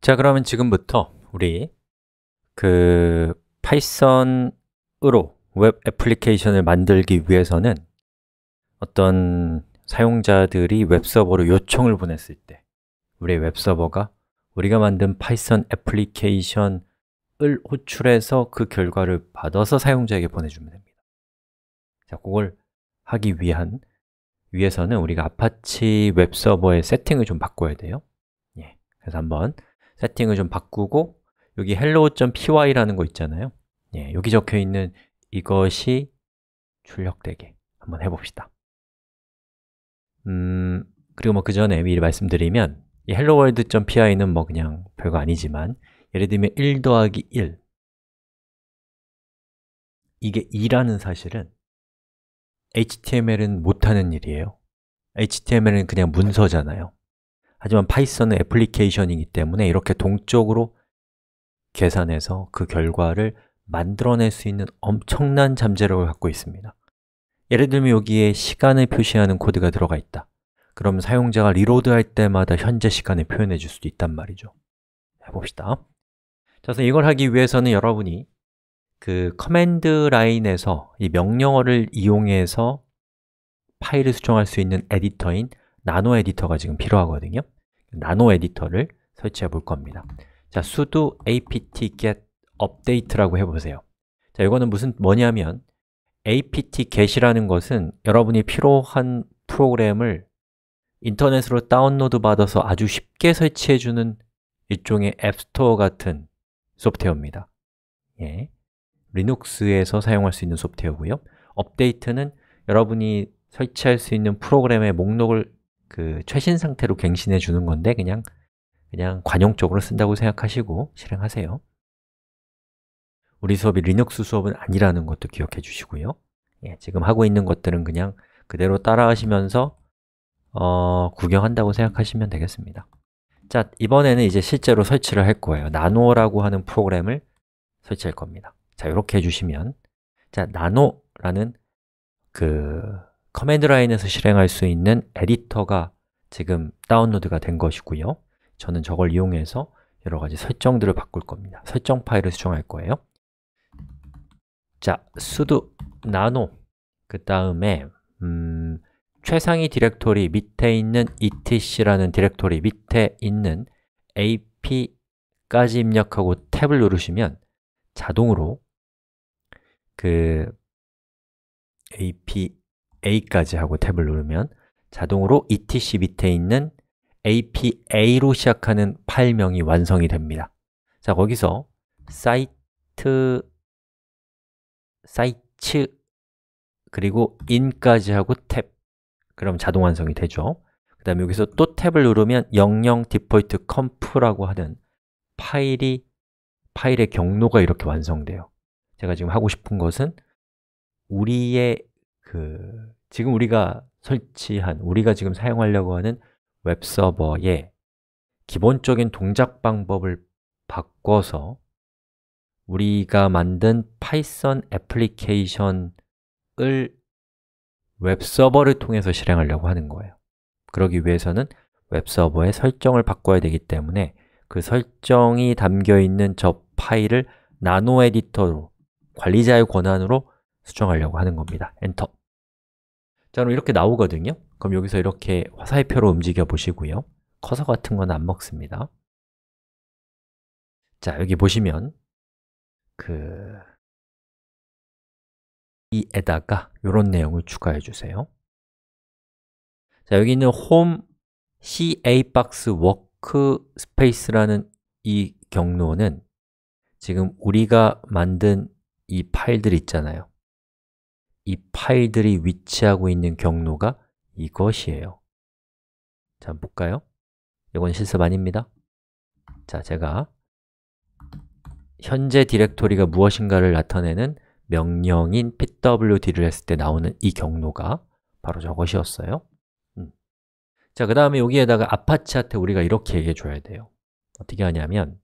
자, 그러면 지금부터 우리 그 파이썬으로 웹 애플리케이션을 만들기 위해서는 어떤 사용자들이 웹서버로 요청을 보냈을 때 우리 웹서버가 우리가 만든 파이썬 애플리케이션을 호출해서 그 결과를 받아서 사용자에게 보내주면 됩니다 자, 그걸 하기 위한 위해서는 우리가 아파치 웹서버의 세팅을 좀 바꿔야 돼요 예, 그래서 한번 세팅을 좀 바꾸고 여기 hello.py라는 거 있잖아요 예, 여기 적혀 있는 이것이 출력되게 한번 해봅시다 음, 그리고 뭐 그 전에 미리 말씀드리면 이 helloworld.py는 뭐 그냥 별거 아니지만 예를 들면 1 더하기 1 이게 2라는 사실은 HTML은 못하는 일이에요 HTML은 그냥 문서잖아요 하지만 파이썬은 애플리케이션이기 때문에 이렇게 동적으로 계산해서 그 결과를 만들어낼 수 있는 엄청난 잠재력을 갖고 있습니다 예를 들면 여기에 시간을 표시하는 코드가 들어가 있다 그럼 사용자가 리로드할 때마다 현재 시간을 표현해 줄 수도 있단 말이죠 해봅시다 자, 그래서 이걸 하기 위해서는 여러분이 그 커맨드 라인에서 이 명령어를 이용해서 파일을 수정할 수 있는 에디터인 나노 에디터가 지금 필요하거든요 나노 에디터를 설치해 볼 겁니다 자, sudo apt get update라고 해보세요 자, 이거는 무슨 뭐냐면 apt get이라는 것은 여러분이 필요한 프로그램을 인터넷으로 다운로드 받아서 아주 쉽게 설치해주는 일종의 앱스토어 같은 소프트웨어입니다 예. 리눅스에서 사용할 수 있는 소프트웨어고요 업데이트는 여러분이 설치할 수 있는 프로그램의 목록을 그 최신 상태로 갱신해 주는 건데 그냥 그냥 관용적으로 쓴다고 생각하시고 실행하세요 우리 수업이 리눅스 수업은 아니라는 것도 기억해 주시고요 예, 지금 하고 있는 것들은 그냥 그대로 따라하시면서 어, 구경한다고 생각하시면 되겠습니다 자, 이번에는 이제 실제로 설치를 할 거예요 나노라고 하는 프로그램을 설치할 겁니다 자, 이렇게 해주시면 자, 나노라는 그 커맨드 라인에서 실행할 수 있는 에디터가 지금 다운로드가 된 것이고요 저는 저걸 이용해서 여러 가지 설정들을 바꿀 겁니다 설정 파일을 수정할 거예요 자, sudo nano 그 다음에 음, 최상위 디렉토리 밑에 있는 etc라는 디렉토리 밑에 있는 ap까지 입력하고 탭을 누르시면 자동으로 그 AP A까지 하고 탭을 누르면 자동으로 etc 밑에 있는 apa로 시작하는 파일명이 완성이 됩니다 자, 거기서 사이트, 사이츠, 그리고 in까지 하고 탭 그럼 자동 완성이 되죠 그 다음에 여기서 또 탭을 누르면 영영 디폴트 컴프라고 하는 파일이 파일의 경로가 이렇게 완성돼요 제가 지금 하고 싶은 것은 우리의 그 지금 우리가 설치한, 우리가 지금 사용하려고 하는 웹서버의 기본적인 동작 방법을 바꿔서 우리가 만든 파이썬 애플리케이션을 웹서버를 통해서 실행하려고 하는 거예요 그러기 위해서는 웹서버의 설정을 바꿔야 되기 때문에 그 설정이 담겨있는 저 파일을 나노 에디터로 관리자의 권한으로 수정하려고 하는 겁니다 엔터 자, 그럼 이렇게 나오거든요 그럼 여기서 이렇게 화살표로 움직여 보시고요 커서 같은 건 안 먹습니다 자, 여기 보시면 그 이에다가 이런 내용을 추가해 주세요 자, 여기 있는 home ca 박스 워크 스페이스라는 이 경로는 지금 우리가 만든 이 파일들 있잖아요 이 파일들이 위치하고 있는 경로가 이것이에요 자, 볼까요? 이건 실습 아닙니다 자, 제가 현재 디렉토리가 무엇인가를 나타내는 명령인 pwd를 했을 때 나오는 이 경로가 바로 저것이었어요 음. 자, 그 다음에 여기에다가 아파치한테 우리가 이렇게 얘기해 줘야 돼요 어떻게 하냐면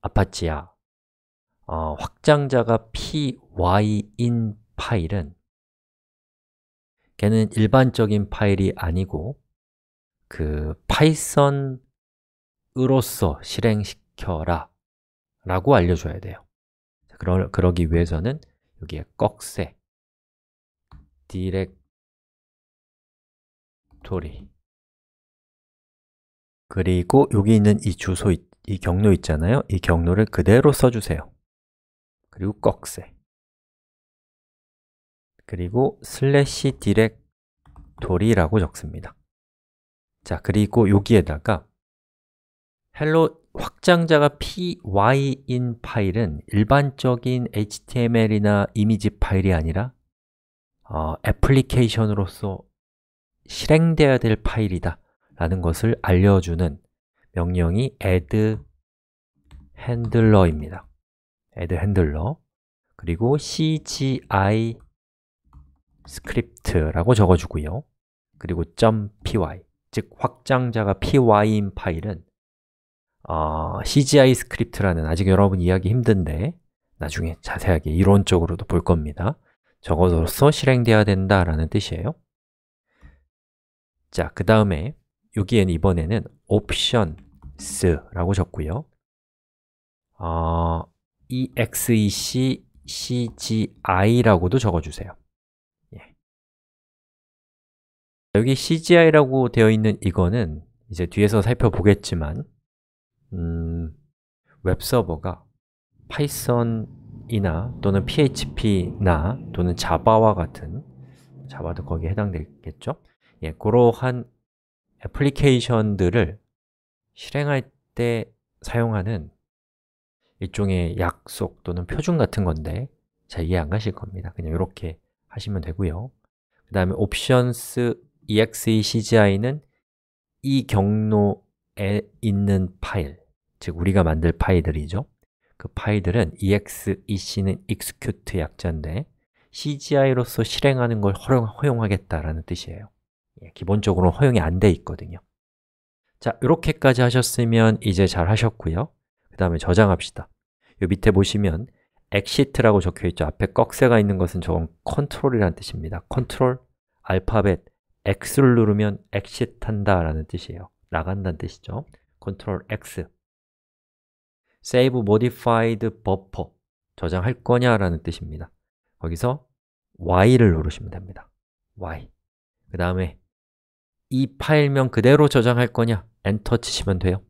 아파치야 어, 확장자가 p y i 파일은 걔는 일반적인 파일이 아니고 그 파이썬으로서 실행시켜라 라고 알려줘야 돼요 그러, 그러기 위해서는 여기에 꺽쇠 디렉토리 그리고 여기 있는 이 주소, 이 경로 있잖아요 이 경로를 그대로 써주세요 그리고 꺽쇠 그리고 슬래시 디렉토리라고 적습니다 자, 그리고 여기에다가 헬로 확장자가 p y i 파일은 일반적인 html이나 이미지 파일이 아니라 어, 애플리케이션으로서 실행되어야 될 파일이다 라는 것을 알려주는 명령이 add handler입니다 add handler 그리고 cgi 스크립트라고 적어주고요 그리고 .py 즉 확장자가 py인 파일은 어, CGI 스크립트라는 아직 여러분 이해하기 힘든데 나중에 자세하게 이론적으로도 볼 겁니다 적어서서 실행되어야 된다라는 뜻이에요 자, 그 다음에 여기에는 이번에는 options라고 적고요 어, exec cgi라고도 적어주세요 여기 CGI라고 되어 있는 이거는 이제 뒤에서 살펴보겠지만 음, 웹서버가 파이썬이나 또는 PHP나 또는 자바와 같은 자바도 거기에 해당되겠죠? 예, 그러한 애플리케이션들을 실행할 때 사용하는 일종의 약속 또는 표준 같은 건데 잘 이해 안 가실 겁니다 그냥 이렇게 하시면 되고요 그 다음에 옵션스 exe.cgi는 이 경로에 있는 파일, 즉 우리가 만들 파일들이죠. 그 파일들은 exec는 execute 약자인데 CGI로서 실행하는 걸 허용, 하겠다라는 뜻이에요 예, 기본적으로 허용이 안 돼 있거든요 자, 이렇게까지 하셨으면 이제 잘 하셨고요 그 다음에 저장합시다 요 밑에 보시면 exit라고 적혀있죠 앞에 꺽쇠가 있는 것은 저건 c 컨트 l 이라는 뜻입니다 c t 컨트롤, 알파벳, X를 누르면 엑시트한다 라는 뜻이에요 나간다는 뜻이죠 Ctrl X Save Modified Buffer 저장할 거냐 라는 뜻입니다 거기서 Y를 누르시면 됩니다 Y 그 다음에 이 파일명 그대로 저장할 거냐 엔터 치시면 돼요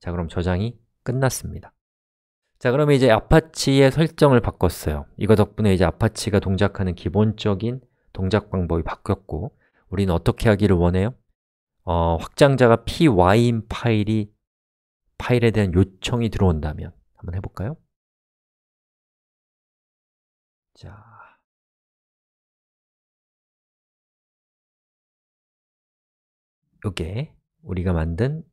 자 그럼 저장이 끝났습니다 자 그러면 이제 아파치의 설정을 바꿨어요 이거 덕분에 이제 아파치가 동작하는 기본적인 동작 방법이 바뀌었고 우리는 어떻게 하기를 원해요? 어, 확장자가 py인 파일이 파일에 대한 요청이 들어온다면 한번 해볼까요? 자, 요게 우리가 만든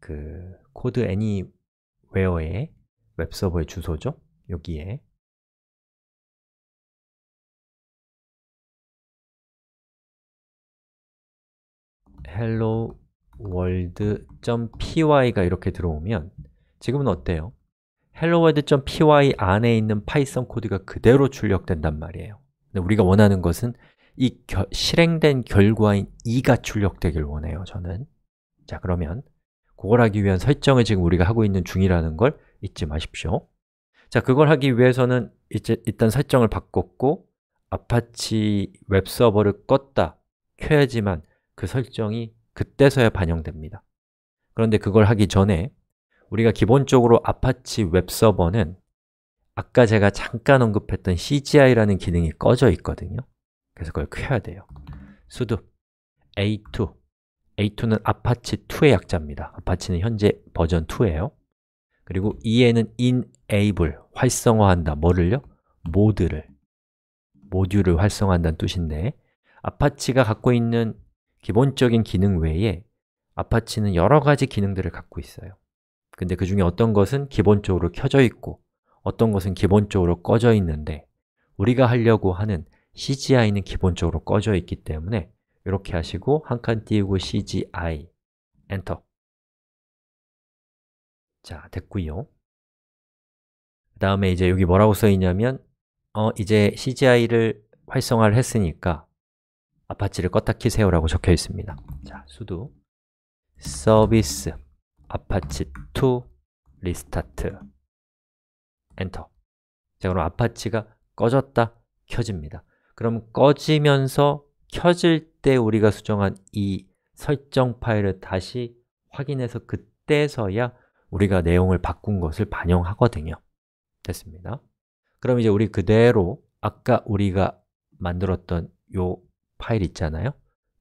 그 코드 애니웨어의 웹서버의 주소죠. 여기에 hello world.py가 이렇게 들어오면 지금은 어때요? hello world.py 안에 있는 파이썬 코드가 그대로 출력된단 말이에요 근데 우리가 원하는 것은 이 겨, 실행된 결과인 이가 출력되길 원해요, 저는 자, 그러면 그걸 하기 위한 설정을 지금 우리가 하고 있는 중이라는 걸 잊지 마십시오 자, 그걸 하기 위해서는 이제 일단 설정을 바꿨고 아파치 웹서버를 껐다 켜야지만 그 설정이 그때서야 반영됩니다 그런데 그걸 하기 전에 우리가 기본적으로 아파치 웹서버는 아까 제가 잠깐 언급했던 CGI라는 기능이 꺼져 있거든요 그래서 그걸 켜야 돼요 sudo a2 a2는 아파치2의 약자입니다 아파치는 현재 버전 2예요 그리고 e에는 enable, 활성화한다, 뭐를요? 모드를 모듈을 활성화한다는 뜻인데 아파치가 갖고 있는 기본적인 기능 외에 아파치는 여러 가지 기능들을 갖고 있어요 근데 그 중에 어떤 것은 기본적으로 켜져 있고 어떤 것은 기본적으로 꺼져 있는데 우리가 하려고 하는 CGI는 기본적으로 꺼져 있기 때문에 이렇게 하시고 한 칸 띄우고 CGI 엔터 자, 됐고요 그 다음에 이제 여기 뭐라고 써있냐면 어, 이제 CGI를 활성화를 했으니까 아파치를 껐다 키세요라고 적혀 있습니다. 자, 수도 서비스 아파치2 리스타트 엔터 자, 그럼 아파치가 꺼졌다, 켜집니다. 그럼 꺼지면서 켜질 때 우리가 수정한 이 설정 파일을 다시 확인해서 그때서야 우리가 내용을 바꾼 것을 반영하거든요 됐습니다 그럼 이제 우리 그대로 아까 우리가 만들었던 요 파일 있잖아요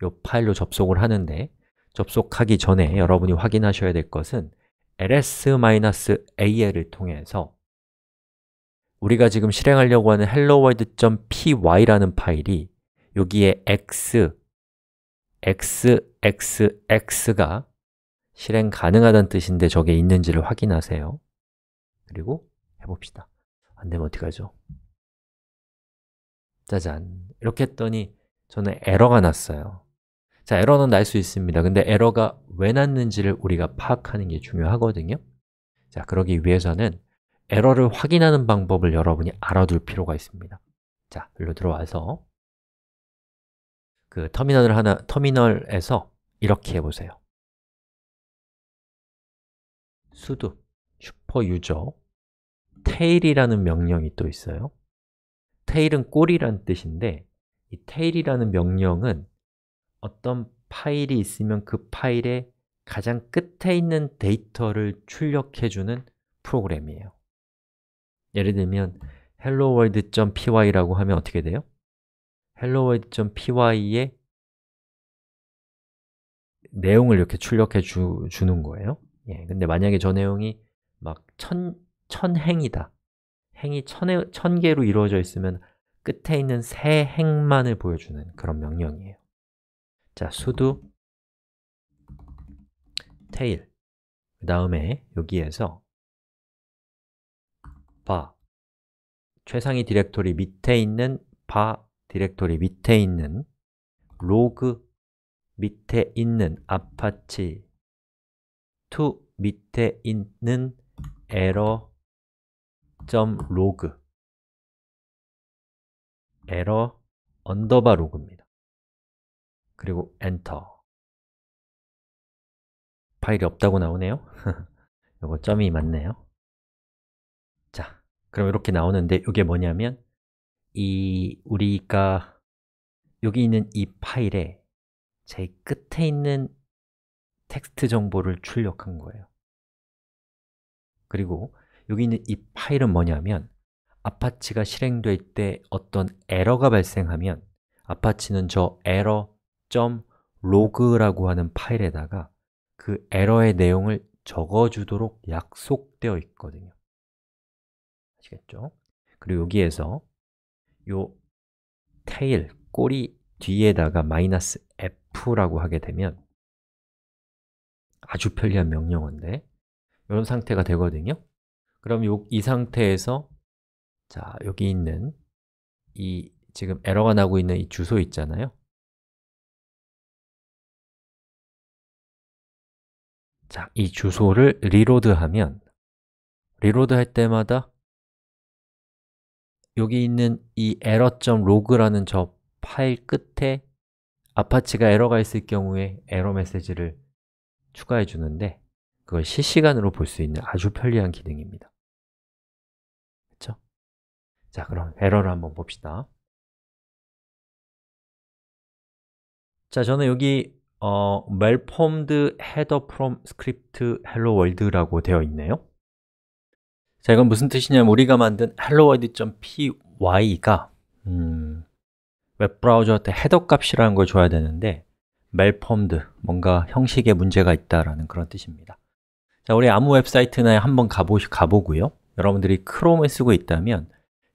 이 파일로 접속을 하는데 접속하기 전에 여러분이 확인하셔야 될 것은 ls-al을 통해서 우리가 지금 실행하려고 하는 helloworld.py라는 파일이 여기에 x, x, x, x가 실행 가능하다는 뜻인데 저게 있는지를 확인하세요 그리고 해봅시다 안 되면 어떡하죠? 짜잔 이렇게 했더니 저는 에러가 났어요 자, 에러는 날 수 있습니다 근데 에러가 왜 났는지를 우리가 파악하는 게 중요하거든요 자, 그러기 위해서는 에러를 확인하는 방법을 여러분이 알아둘 필요가 있습니다 자, 일로 들어와서 그 터미널을 하나, 터미널에서 이렇게 해보세요 sudo 슈퍼유저 tail이라는 명령이 또 있어요 tail은 꼴이란 뜻인데 이 tail이라는 명령은 어떤 파일이 있으면 그 파일의 가장 끝에 있는 데이터를 출력해주는 프로그램이에요 예를 들면 helloworld.py라고 하면 어떻게 돼요? helloworld.py의 내용을 이렇게 출력해 주, 는 거예요 예, 근데 만약에 저 내용이 막 천, 천 행이다 행이 천에, 천 개로 이루어져 있으면 끝에 있는 세 행만을 보여주는 그런 명령이에요. 자, sudo tail 그 다음에 여기에서 바 최상위 디렉토리 밑에 있는 바 디렉토리 밑에 있는 로그 밑에 있는 아파치 t 밑에 있는 에러 r l o 에러 언더바 로그입니다. 그리고 엔터 파일이 없다고 나오네요. 이거 점이 맞네요. 자, 그럼 이렇게 나오는데 이게 뭐냐면 이 우리가 여기 있는 이 파일에 제 끝에 있는 텍스트 정보를 출력한 거예요. 그리고 여기 있는 이 파일은 뭐냐면 아파치가 실행될 때 어떤 에러가 발생하면 아파치는 저 error.log라고 하는 파일에다가 그 에러의 내용을 적어주도록 약속되어 있거든요 아시겠죠? 그리고 여기에서 요 tail, 꼬리 뒤에다가 마이너스 f라고 하게 되면 아주 편리한 명령어인데 이런 상태가 되거든요 그럼 요, 이 상태에서 자, 여기 있는 이 지금 에러가 나고 있는 이 주소 있잖아요 자, 이 주소를 리로드하면 리로드 할 때마다 여기 있는 이 error.log라는 저 파일 끝에 아파치가 에러가 있을 경우에 에러 메시지를 추가해 주는데 그걸 실시간으로 볼 수 있는 아주 편리한 기능입니다 자, 그럼 에러를 한번 봅시다 자, 저는 여기 어, malformed header from script hello world라고 되어 있네요 자, 이건 무슨 뜻이냐면 우리가 만든 helloworld.py가 음, 웹브라우저한테 헤더 값이라는 걸 줘야 되는데 malformed, 뭔가 형식에 문제가 있다라는 그런 뜻입니다 자, 우리 아무 웹사이트나 한번 가보, 가보고요 여러분들이 크롬을 쓰고 있다면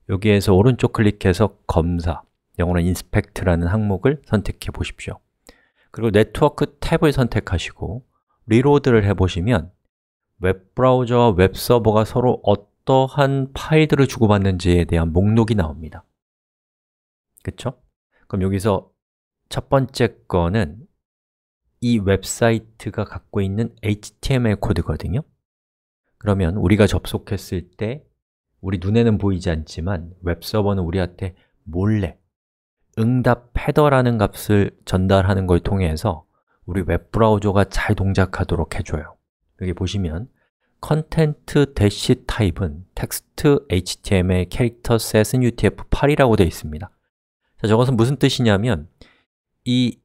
여기에서 오른쪽 클릭해서 검사, 영어로 inspect라는 항목을 선택해 보십시오 그리고 네트워크 탭을 선택하시고 리로드를 해보시면 웹브라우저와 웹서버가 서로 어떠한 파일들을 주고받는지에 대한 목록이 나옵니다 그쵸? 그럼 여기서 첫 번째 거는 이 웹사이트가 갖고 있는 HTML 코드거든요 그러면 우리가 접속했을 때 우리 눈에는 보이지 않지만 웹서버는 우리한테 몰래 응답 헤더라는 값을 전달하는 걸 통해서 우리 웹브라우저가 잘 동작하도록 해줘요 여기 보시면 컨텐트 대시 타입은 텍스트 html 캐릭터 셋은 utf8이라고 되어 있습니다 자, 저것은 무슨 뜻이냐면 이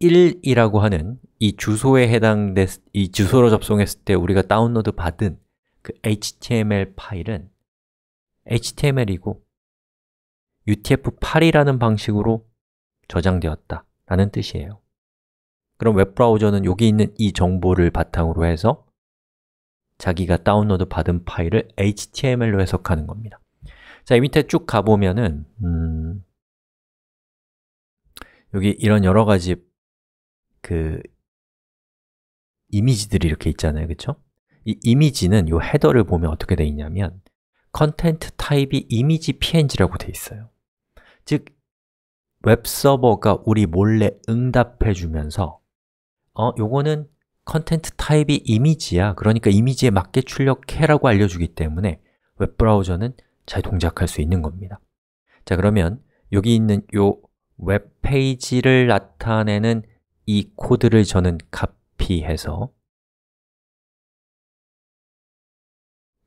1이라고 하는 이 주소에 해당된 이 주소로 접속했을 때 우리가 다운로드 받은 그 HTML 파일은 HTML이고 UTF-8이라는 방식으로 저장되었다 라는 뜻이에요 그럼 웹브라우저는 여기 있는 이 정보를 바탕으로 해서 자기가 다운로드 받은 파일을 HTML로 해석하는 겁니다 자, 이 밑에 쭉 가보면은 음, 여기 이런 여러 가지 그 이미지들이 이렇게 있잖아요, 그렇죠? 이 이미지는 이 헤더를 보면 어떻게 되어 있냐면 컨텐트 타입이 이미지 png라고 되어 있어요 즉, 웹서버가 우리 몰래 응답해 주면서 어, 요거는 컨텐트 타입이 이미지야 그러니까 이미지에 맞게 출력해라고 알려주기 때문에 웹브라우저는 잘 동작할 수 있는 겁니다 자 그러면 여기 있는 요 웹페이지를 나타내는 이 코드를 저는 카피해서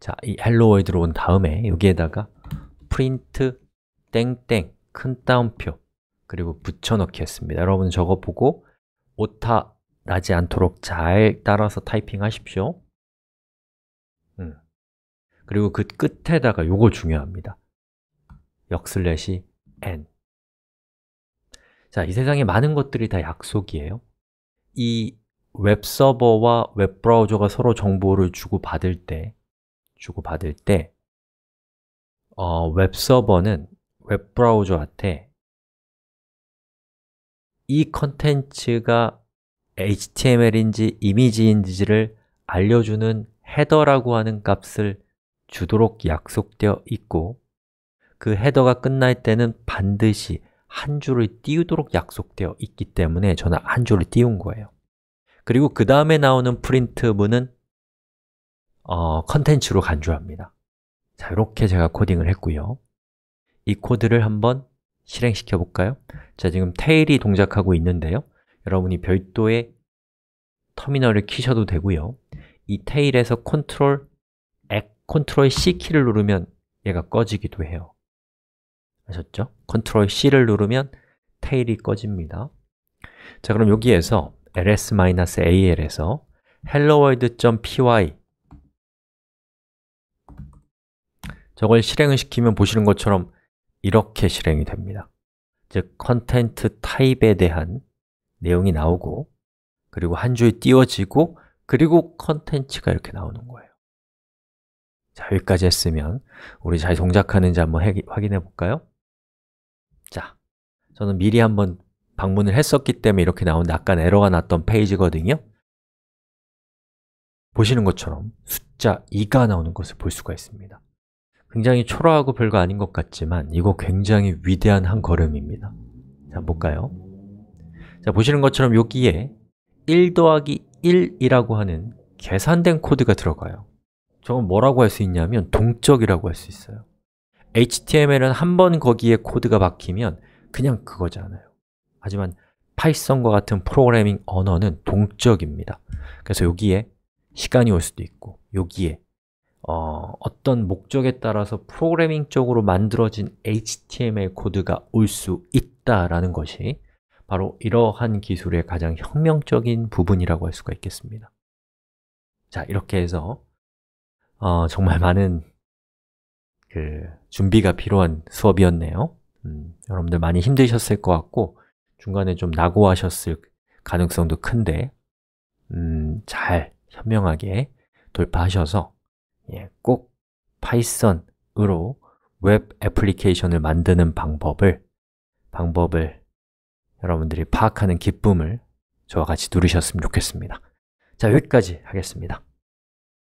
자, 이 헬로에 들어온 다음에 여기에다가 프린트 땡땡 큰 따옴표 그리고 붙여넣기 했습니다 여러분 저거 보고 오타 나지 않도록 잘 따라서 타이핑하십시오 음. 그리고 그 끝에다가 요거 중요합니다 역슬래시 n 자, 이 세상에 많은 것들이 다 약속이에요 이 웹서버와 웹브라우저가 서로 정보를 주고받을 때 주고받을 때 어, 웹서버는 웹브라우저한테 이 컨텐츠가 HTML인지 이미지인지를 알려주는 헤더라고 하는 값을 주도록 약속되어 있고 그 헤더가 끝날 때는 반드시 한 줄을 띄우도록 약속되어 있기 때문에 저는 한 줄을 띄운 거예요 그리고 그 다음에 나오는 프린트문은 어, 컨텐츠로 간주합니다 자, 이렇게 제가 코딩을 했고요 이 코드를 한번 실행시켜 볼까요? 자, 지금 테일이 동작하고 있는데요 여러분이 별도의 터미널을 키셔도 되고요 이 테일에서 컨트롤 X, 컨트롤 C 키를 누르면 얘가 꺼지기도 해요 아셨죠? 컨트롤 C를 누르면 테일이 꺼집니다 자, 그럼 여기에서 ls-al에서 helloworld.py 저걸 실행을 시키면 보시는 것처럼 이렇게 실행이 됩니다 즉, 컨텐트 타입에 대한 내용이 나오고 그리고 한 줄이 띄워지고 그리고 컨텐츠가 이렇게 나오는 거예요 자, 여기까지 했으면 우리 잘 동작하는지 한번 해 확인해 볼까요? 자, 저는 미리 한번 방문을 했었기 때문에 이렇게 나오는데 아까 에러가 났던 페이지거든요 보시는 것처럼 숫자 2가 나오는 것을 볼 수가 있습니다 굉장히 초라하고 별거 아닌 것 같지만 이거 굉장히 위대한 한 걸음입니다 자, 볼까요? 자, 보시는 것처럼 여기에 1 더하기 1이라고 하는 계산된 코드가 들어가요 저건 뭐라고 할 수 있냐면 동적이라고 할 수 있어요 HTML은 한 번 거기에 코드가 박히면 그냥 그거잖아요 하지만 파이썬과 같은 프로그래밍 언어는 동적입니다 그래서 여기에 시간이 올 수도 있고 여기에 어, 어떤 목적에 따라서 프로그래밍쪽으로 만들어진 HTML 코드가 올 수 있다라는 것이 바로 이러한 기술의 가장 혁명적인 부분이라고 할 수가 있겠습니다 자, 이렇게 해서 어, 정말 많은 그 준비가 필요한 수업이었네요 음, 여러분들 많이 힘드셨을 것 같고 중간에 좀 낙오하셨을 가능성도 큰데 음, 잘 현명하게 돌파하셔서 예, 꼭 파이썬으로 웹 애플리케이션을 만드는 방법을 방법을 여러분들이 파악하는 기쁨을 저와 같이 누리셨으면 좋겠습니다. 자, 여기까지 하겠습니다.